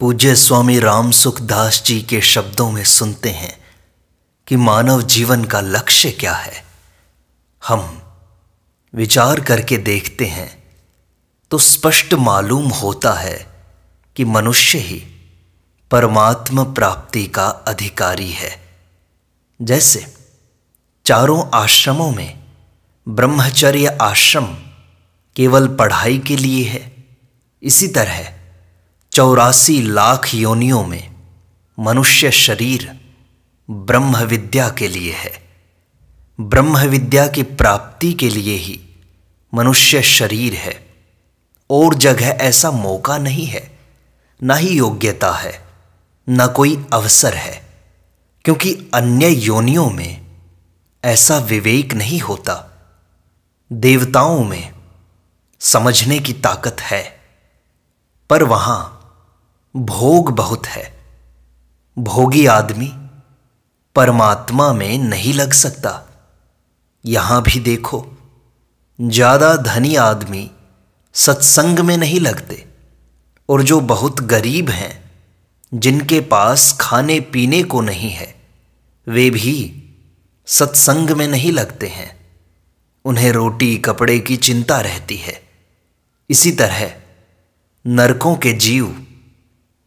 पूज्य स्वामी राम सुखदास जी के शब्दों में सुनते हैं कि मानव जीवन का लक्ष्य क्या है हम विचार करके देखते हैं तो स्पष्ट मालूम होता है कि मनुष्य ही परमात्म प्राप्ति का अधिकारी है जैसे चारों आश्रमों में ब्रह्मचर्य आश्रम केवल पढ़ाई के लिए है इसी तरह चौरासी लाख योनियों में मनुष्य शरीर ब्रह्म विद्या के लिए है ब्रह्म विद्या की प्राप्ति के लिए ही मनुष्य शरीर है और जगह ऐसा मौका नहीं है ना ही योग्यता है ना कोई अवसर है क्योंकि अन्य योनियों में ऐसा विवेक नहीं होता देवताओं में समझने की ताकत है पर वहां भोग बहुत है भोगी आदमी परमात्मा में नहीं लग सकता यहां भी देखो ज्यादा धनी आदमी सत्संग में नहीं लगते और जो बहुत गरीब हैं जिनके पास खाने पीने को नहीं है वे भी सत्संग में नहीं लगते हैं उन्हें रोटी कपड़े की चिंता रहती है इसी तरह नरकों के जीव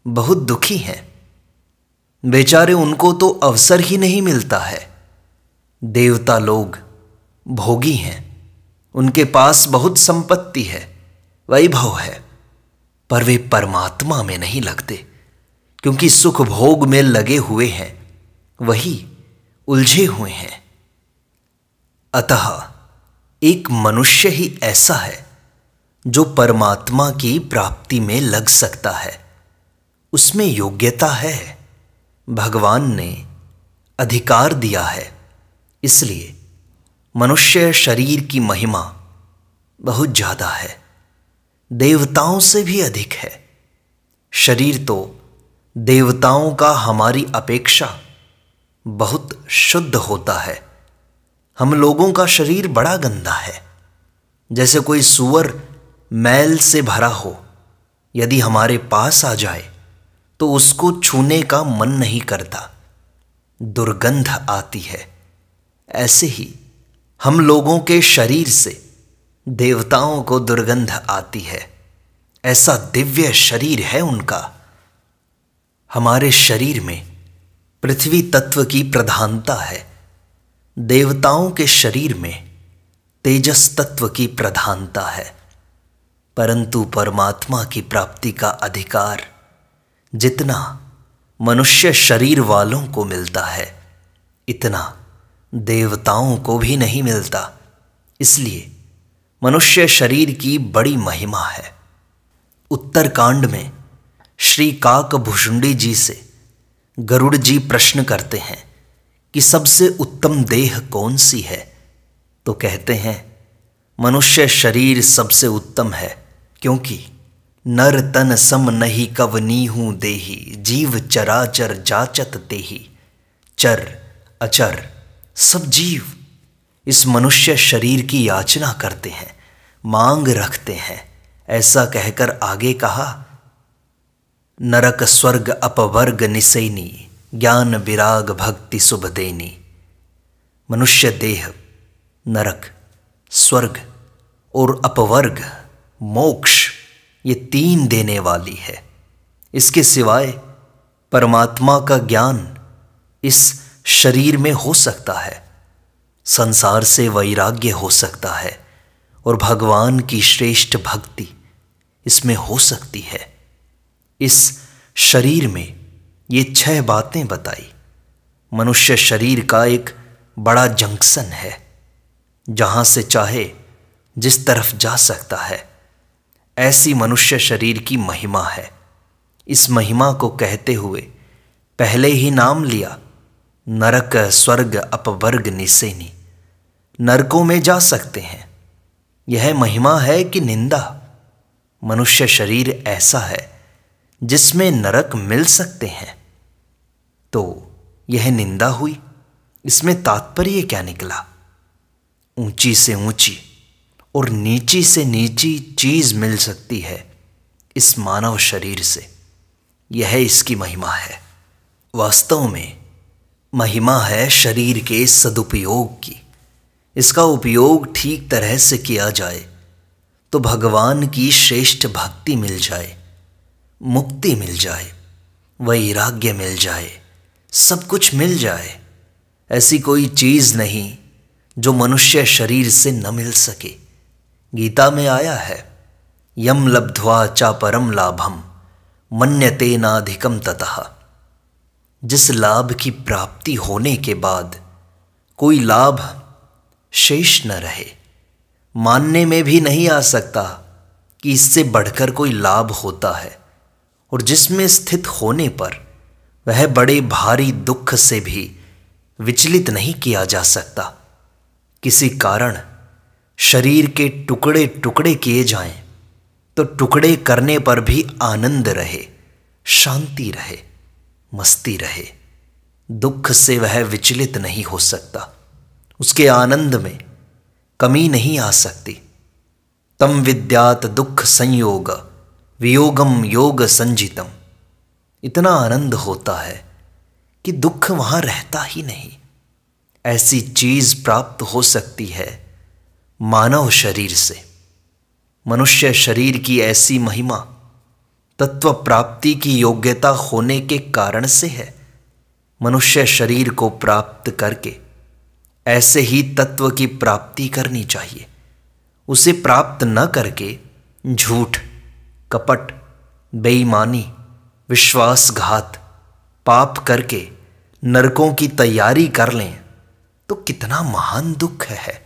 बहुत दुखी हैं बेचारे उनको तो अवसर ही नहीं मिलता है देवता लोग भोगी हैं उनके पास बहुत संपत्ति है वैभव है पर वे परमात्मा में नहीं लगते क्योंकि सुख भोग में लगे हुए हैं वही उलझे हुए हैं अतः एक मनुष्य ही ऐसा है जो परमात्मा की प्राप्ति में लग सकता है उसमें योग्यता है भगवान ने अधिकार दिया है इसलिए मनुष्य शरीर की महिमा बहुत ज़्यादा है देवताओं से भी अधिक है शरीर तो देवताओं का हमारी अपेक्षा बहुत शुद्ध होता है हम लोगों का शरीर बड़ा गंदा है जैसे कोई सुअर मैल से भरा हो यदि हमारे पास आ जाए तो उसको छूने का मन नहीं करता दुर्गंध आती है ऐसे ही हम लोगों के शरीर से देवताओं को दुर्गंध आती है ऐसा दिव्य शरीर है उनका हमारे शरीर में पृथ्वी तत्व की प्रधानता है देवताओं के शरीर में तेजस तत्व की प्रधानता है परंतु परमात्मा की प्राप्ति का अधिकार जितना मनुष्य शरीर वालों को मिलता है इतना देवताओं को भी नहीं मिलता इसलिए मनुष्य शरीर की बड़ी महिमा है उत्तरकांड में श्री काक भुषुंडी जी से गरुड़ जी प्रश्न करते हैं कि सबसे उत्तम देह कौन सी है तो कहते हैं मनुष्य शरीर सबसे उत्तम है क्योंकि नर तन सम नहीं कवनी हूँ देही जीव चराचर जाचत देही चर अचर सब जीव इस मनुष्य शरीर की याचना करते हैं मांग रखते हैं ऐसा कहकर आगे कहा नरक स्वर्ग अपवर्ग निसैनी ज्ञान विराग भक्ति सुभदेनी मनुष्य देह नरक स्वर्ग और अपवर्ग मोक्ष ये तीन देने वाली है इसके सिवाय परमात्मा का ज्ञान इस शरीर में हो सकता है संसार से वैराग्य हो सकता है और भगवान की श्रेष्ठ भक्ति इसमें हो सकती है इस शरीर में ये छह बातें बताई मनुष्य शरीर का एक बड़ा जंक्शन है जहां से चाहे जिस तरफ जा सकता है ऐसी मनुष्य शरीर की महिमा है इस महिमा को कहते हुए पहले ही नाम लिया नरक स्वर्ग अपवर्ग निसेनी नरकों में जा सकते हैं यह महिमा है कि निंदा मनुष्य शरीर ऐसा है जिसमें नरक मिल सकते हैं तो यह निंदा हुई इसमें तात्पर्य क्या निकला ऊंची से ऊंची और नीची से नीची चीज़ मिल सकती है इस मानव शरीर से यह इसकी महिमा है वास्तव में महिमा है शरीर के सदुपयोग की इसका उपयोग ठीक तरह से किया जाए तो भगवान की श्रेष्ठ भक्ति मिल जाए मुक्ति मिल जाए वैराग्य मिल जाए सब कुछ मिल जाए ऐसी कोई चीज़ नहीं जो मनुष्य शरीर से न मिल सके गीता में आया है यम लब्ध्वा चा परम लाभम मन्य तेनाधिकम ततः जिस लाभ की प्राप्ति होने के बाद कोई लाभ शेष न रहे मानने में भी नहीं आ सकता कि इससे बढ़कर कोई लाभ होता है और जिसमें स्थित होने पर वह बड़े भारी दुख से भी विचलित नहीं किया जा सकता किसी कारण शरीर के टुकड़े टुकड़े किए जाएं तो टुकड़े करने पर भी आनंद रहे शांति रहे मस्ती रहे दुख से वह विचलित नहीं हो सकता उसके आनंद में कमी नहीं आ सकती तम विद्यात दुख संयोग वियोगम योग संजितम इतना आनंद होता है कि दुख वहां रहता ही नहीं ऐसी चीज़ प्राप्त हो सकती है मानव शरीर से मनुष्य शरीर की ऐसी महिमा तत्व प्राप्ति की योग्यता होने के कारण से है मनुष्य शरीर को प्राप्त करके ऐसे ही तत्व की प्राप्ति करनी चाहिए उसे प्राप्त न करके झूठ कपट बेईमानी विश्वासघात पाप करके नरकों की तैयारी कर लें तो कितना महान दुख है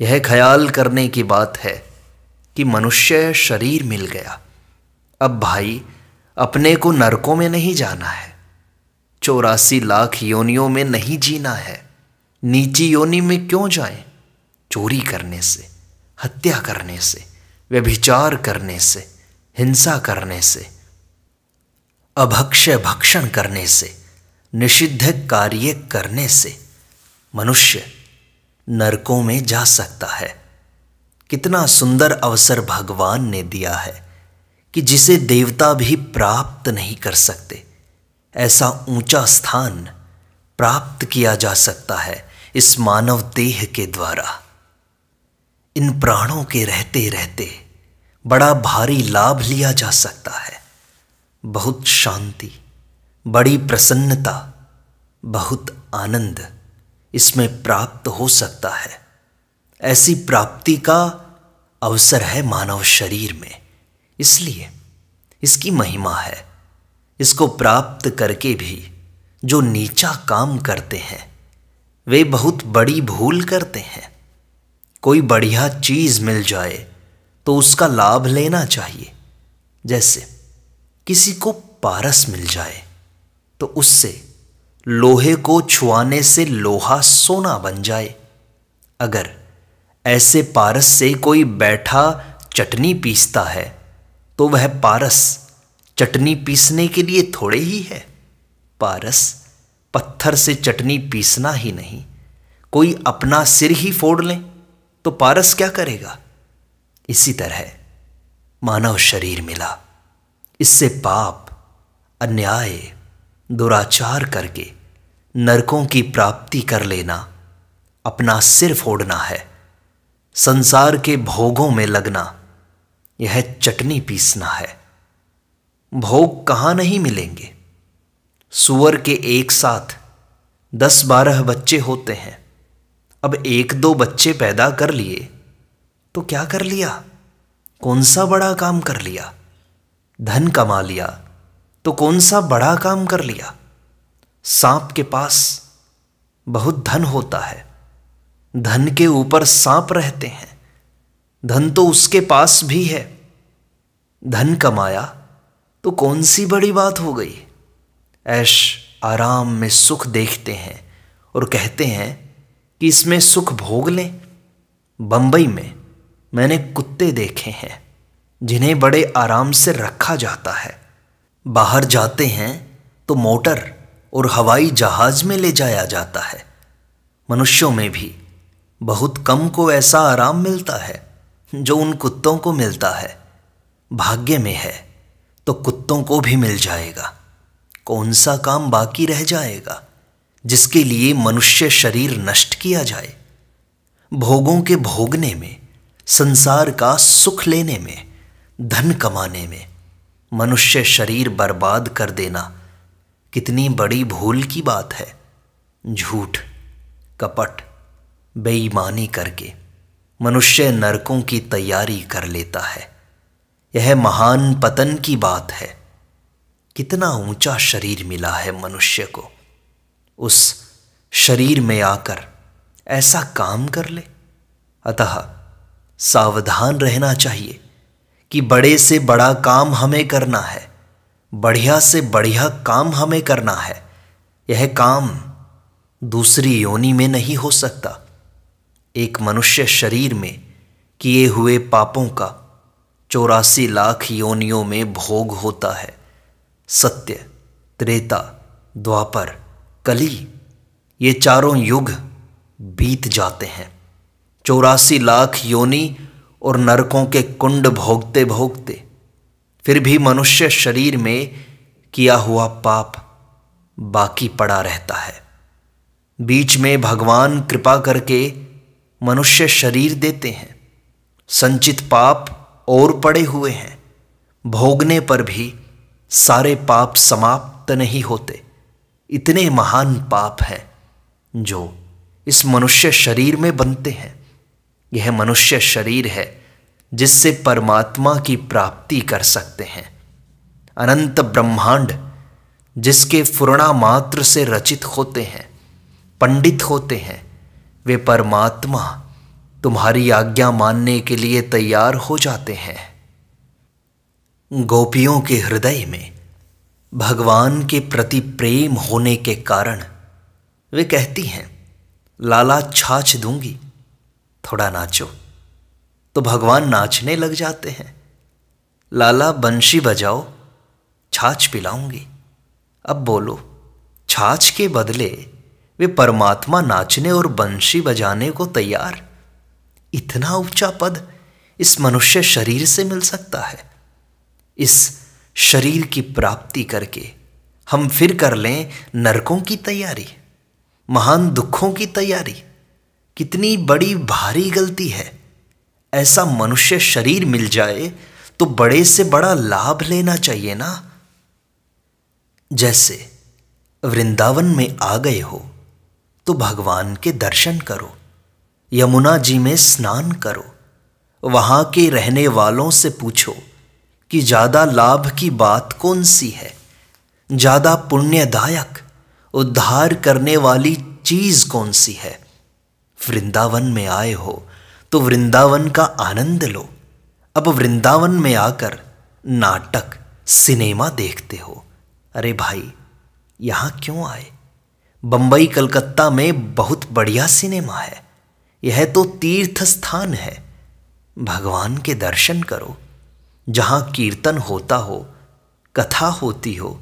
यह ख्याल करने की बात है कि मनुष्य शरीर मिल गया अब भाई अपने को नरकों में नहीं जाना है चौरासी लाख योनियों में नहीं जीना है नीची योनि में क्यों जाएं? चोरी करने से हत्या करने से व्यभिचार करने से हिंसा करने से अभक्ष्य भक्षण करने से निषिद्ध कार्य करने से मनुष्य नरकों में जा सकता है कितना सुंदर अवसर भगवान ने दिया है कि जिसे देवता भी प्राप्त नहीं कर सकते ऐसा ऊंचा स्थान प्राप्त किया जा सकता है इस मानव देह के द्वारा इन प्राणों के रहते रहते बड़ा भारी लाभ लिया जा सकता है बहुत शांति बड़ी प्रसन्नता बहुत आनंद इसमें प्राप्त हो सकता है ऐसी प्राप्ति का अवसर है मानव शरीर में इसलिए इसकी महिमा है इसको प्राप्त करके भी जो नीचा काम करते हैं वे बहुत बड़ी भूल करते हैं कोई बढ़िया चीज मिल जाए तो उसका लाभ लेना चाहिए जैसे किसी को पारस मिल जाए तो उससे लोहे को छुआने से लोहा सोना बन जाए अगर ऐसे पारस से कोई बैठा चटनी पीसता है तो वह पारस चटनी पीसने के लिए थोड़े ही है पारस पत्थर से चटनी पीसना ही नहीं कोई अपना सिर ही फोड़ ले तो पारस क्या करेगा इसी तरह मानव शरीर मिला इससे पाप अन्याय दुराचार करके नरकों की प्राप्ति कर लेना अपना सिर फोड़ना है संसार के भोगों में लगना यह चटनी पीसना है भोग कहाँ नहीं मिलेंगे सुअर के एक साथ दस बारह बच्चे होते हैं अब एक दो बच्चे पैदा कर लिए तो क्या कर लिया कौन सा बड़ा काम कर लिया धन कमा लिया तो कौन सा बड़ा काम कर लिया सांप के पास बहुत धन होता है धन के ऊपर सांप रहते हैं धन तो उसके पास भी है धन कमाया तो कौन सी बड़ी बात हो गई ऐश आराम में सुख देखते हैं और कहते हैं कि इसमें सुख भोग लें बंबई में मैंने कुत्ते देखे हैं जिन्हें बड़े आराम से रखा जाता है बाहर जाते हैं तो मोटर और हवाई जहाज में ले जाया जाता है मनुष्यों में भी बहुत कम को ऐसा आराम मिलता है जो उन कुत्तों को मिलता है भाग्य में है तो कुत्तों को भी मिल जाएगा कौन सा काम बाकी रह जाएगा जिसके लिए मनुष्य शरीर नष्ट किया जाए भोगों के भोगने में संसार का सुख लेने में धन कमाने में मनुष्य शरीर बर्बाद कर देना कितनी बड़ी भूल की बात है झूठ कपट बेईमानी करके मनुष्य नरकों की तैयारी कर लेता है यह महान पतन की बात है कितना ऊंचा शरीर मिला है मनुष्य को उस शरीर में आकर ऐसा काम कर ले अतः सावधान रहना चाहिए कि बड़े से बड़ा काम हमें करना है बढ़िया से बढ़िया काम हमें करना है यह काम दूसरी योनि में नहीं हो सकता एक मनुष्य शरीर में किए हुए पापों का चौरासी लाख योनियों में भोग होता है सत्य त्रेता द्वापर कली ये चारों युग बीत जाते हैं चौरासी लाख योनि और नरकों के कुंड भोगते भोगते फिर भी मनुष्य शरीर में किया हुआ पाप बाकी पड़ा रहता है बीच में भगवान कृपा करके मनुष्य शरीर देते हैं संचित पाप और पड़े हुए हैं भोगने पर भी सारे पाप समाप्त नहीं होते इतने महान पाप हैं जो इस मनुष्य शरीर में बनते हैं यह मनुष्य शरीर है जिससे परमात्मा की प्राप्ति कर सकते हैं अनंत ब्रह्मांड जिसके फुरणा मात्र से रचित होते हैं पंडित होते हैं वे परमात्मा तुम्हारी आज्ञा मानने के लिए तैयार हो जाते हैं गोपियों के हृदय में भगवान के प्रति प्रेम होने के कारण वे कहती हैं लाला छाछ दूंगी थोड़ा नाचो तो भगवान नाचने लग जाते हैं लाला बंशी बजाओ छाछ पिलाऊंगी अब बोलो छाछ के बदले वे परमात्मा नाचने और बंशी बजाने को तैयार इतना ऊंचा पद इस मनुष्य शरीर से मिल सकता है इस शरीर की प्राप्ति करके हम फिर कर लें नरकों की तैयारी महान दुखों की तैयारी कितनी बड़ी भारी गलती है ऐसा मनुष्य शरीर मिल जाए तो बड़े से बड़ा लाभ लेना चाहिए ना जैसे वृंदावन में आ गए हो तो भगवान के दर्शन करो यमुना जी में स्नान करो वहां के रहने वालों से पूछो कि ज़्यादा लाभ की बात कौन सी है ज़्यादा पुण्यदायक उद्धार करने वाली चीज़ कौन सी है वृंदावन में आए हो तो वृंदावन का आनंद लो अब वृंदावन में आकर नाटक सिनेमा देखते हो अरे भाई यहां क्यों आए बंबई कलकत्ता में बहुत बढ़िया सिनेमा है यह तो तीर्थ स्थान है भगवान के दर्शन करो जहां कीर्तन होता हो कथा होती हो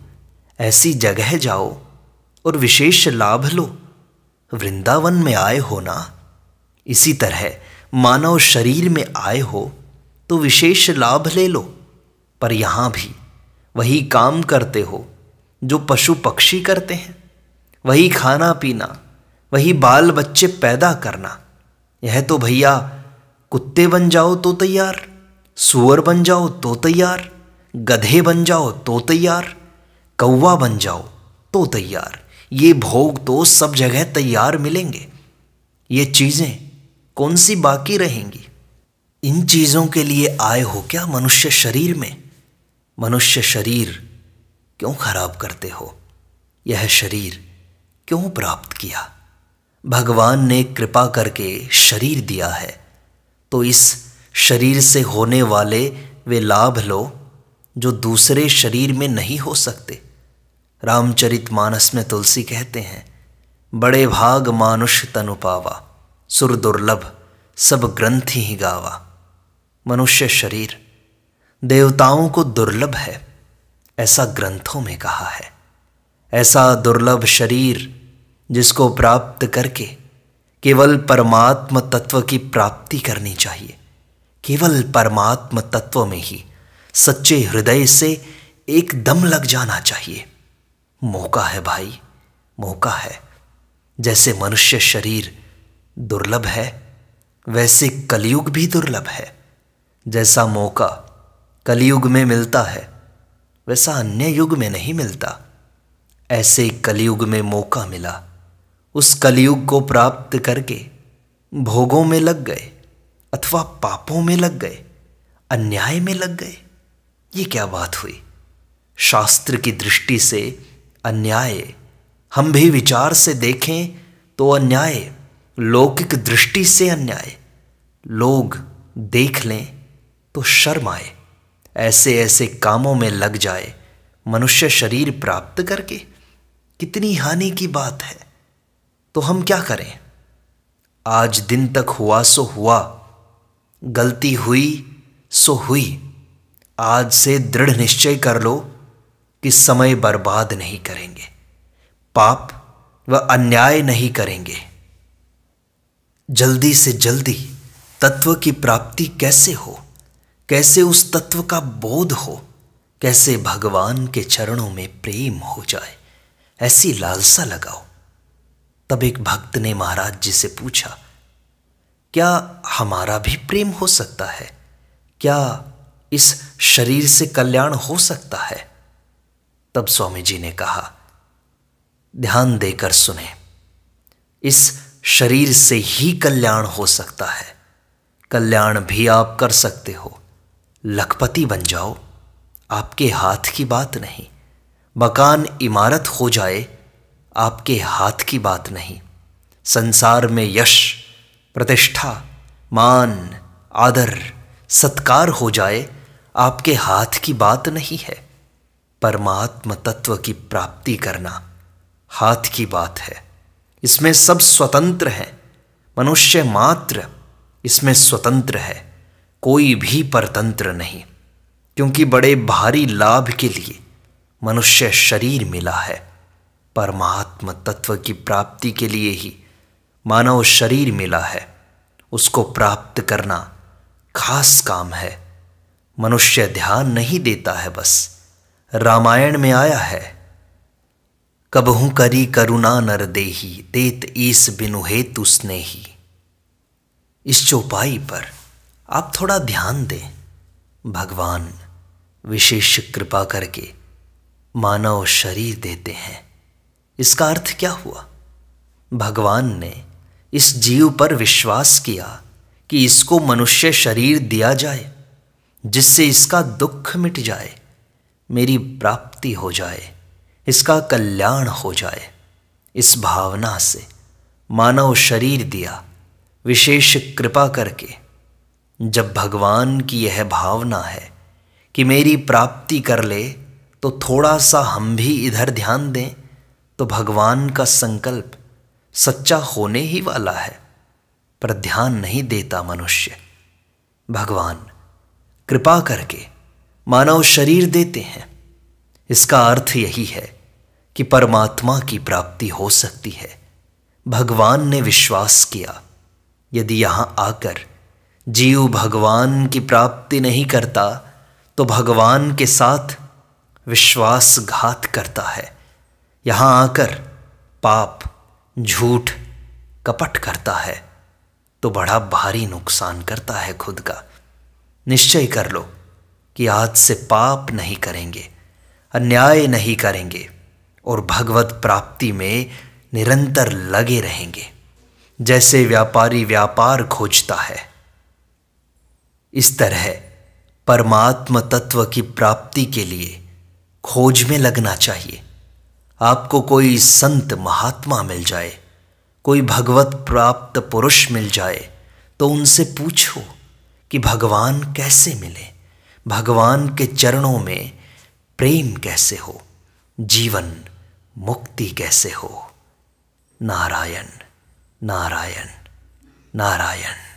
ऐसी जगह जाओ और विशेष लाभ लो वृंदावन में आए हो ना इसी तरह मानव शरीर में आए हो तो विशेष लाभ ले लो पर यहां भी वही काम करते हो जो पशु पक्षी करते हैं वही खाना पीना वही बाल बच्चे पैदा करना यह तो भैया कुत्ते बन जाओ तो तैयार सुअर बन जाओ तो तैयार गधे बन जाओ तो तैयार कौवा बन जाओ तो तैयार ये भोग तो सब जगह तैयार मिलेंगे ये चीज़ें कौन सी बाकी रहेंगी इन चीज़ों के लिए आए हो क्या मनुष्य शरीर में मनुष्य शरीर क्यों खराब करते हो यह शरीर क्यों प्राप्त किया भगवान ने कृपा करके शरीर दिया है तो इस शरीर से होने वाले वे लाभ लो जो दूसरे शरीर में नहीं हो सकते रामचरित मानस में तुलसी कहते हैं बड़े भाग मानुष तनुपावा सुर दुर्लभ सब ग्रंथि ही गावा मनुष्य शरीर देवताओं को दुर्लभ है ऐसा ग्रंथों में कहा है ऐसा दुर्लभ शरीर जिसको प्राप्त करके केवल परमात्म तत्व की प्राप्ति करनी चाहिए केवल परमात्म तत्व में ही सच्चे हृदय से एक दम लग जाना चाहिए मौका है भाई मौका है जैसे मनुष्य शरीर दुर्लभ है वैसे कलयुग भी दुर्लभ है जैसा मौका कलयुग में मिलता है वैसा अन्य युग में नहीं मिलता ऐसे कलयुग में मौका मिला उस कलयुग को प्राप्त करके भोगों में लग गए अथवा पापों में लग गए अन्याय में लग गए ये क्या बात हुई शास्त्र की दृष्टि से अन्याय हम भी विचार से देखें तो अन्याय लौकिक दृष्टि से अन्याय लोग देख लें तो शर्म आए ऐसे ऐसे कामों में लग जाए मनुष्य शरीर प्राप्त करके कितनी हानि की बात है तो हम क्या करें आज दिन तक हुआ सो हुआ गलती हुई सो हुई आज से दृढ़ निश्चय कर लो कि समय बर्बाद नहीं करेंगे पाप व अन्याय नहीं करेंगे जल्दी से जल्दी तत्व की प्राप्ति कैसे हो कैसे उस तत्व का बोध हो कैसे भगवान के चरणों में प्रेम हो जाए ऐसी लालसा लगाओ तब एक भक्त ने महाराज जी से पूछा क्या हमारा भी प्रेम हो सकता है क्या इस शरीर से कल्याण हो सकता है तब स्वामी जी ने कहा ध्यान देकर सुने इस शरीर से ही कल्याण हो सकता है कल्याण भी आप कर सकते हो लखपति बन जाओ आपके हाथ की बात नहीं मकान इमारत हो जाए आपके हाथ की बात नहीं संसार में यश प्रतिष्ठा मान आदर सत्कार हो जाए आपके हाथ की बात नहीं है परमात्म तत्व की प्राप्ति करना हाथ की बात है इसमें सब स्वतंत्र है मनुष्य मात्र इसमें स्वतंत्र है कोई भी परतंत्र नहीं क्योंकि बड़े भारी लाभ के लिए मनुष्य शरीर मिला है परमात्म तत्व की प्राप्ति के लिए ही मानव शरीर मिला है उसको प्राप्त करना खास काम है मनुष्य ध्यान नहीं देता है बस रामायण में आया है कबहू करी करुणा नर देही देत ईस बिनु हेतु स्नेही इस चौपाई पर आप थोड़ा ध्यान दें भगवान विशेष कृपा करके मानव शरीर देते हैं इसका अर्थ क्या हुआ भगवान ने इस जीव पर विश्वास किया कि इसको मनुष्य शरीर दिया जाए जिससे इसका दुख मिट जाए मेरी प्राप्ति हो जाए इसका कल्याण हो जाए इस भावना से मानव शरीर दिया विशेष कृपा करके जब भगवान की यह भावना है कि मेरी प्राप्ति कर ले तो थोड़ा सा हम भी इधर ध्यान दें तो भगवान का संकल्प सच्चा होने ही वाला है पर ध्यान नहीं देता मनुष्य भगवान कृपा करके मानव शरीर देते हैं इसका अर्थ यही है कि परमात्मा की प्राप्ति हो सकती है भगवान ने विश्वास किया यदि यहां आकर जीव भगवान की प्राप्ति नहीं करता तो भगवान के साथ विश्वासघात करता है यहां आकर पाप झूठ कपट करता है तो बड़ा भारी नुकसान करता है खुद का निश्चय कर लो कि आज से पाप नहीं करेंगे अन्याय नहीं करेंगे और भगवत प्राप्ति में निरंतर लगे रहेंगे जैसे व्यापारी व्यापार खोजता है इस तरह परमात्म तत्व की प्राप्ति के लिए खोज में लगना चाहिए आपको कोई संत महात्मा मिल जाए कोई भगवत प्राप्त पुरुष मिल जाए तो उनसे पूछो कि भगवान कैसे मिले भगवान के चरणों में प्रेम कैसे हो जीवन मुक्ति कैसे हो नारायण नारायण नारायण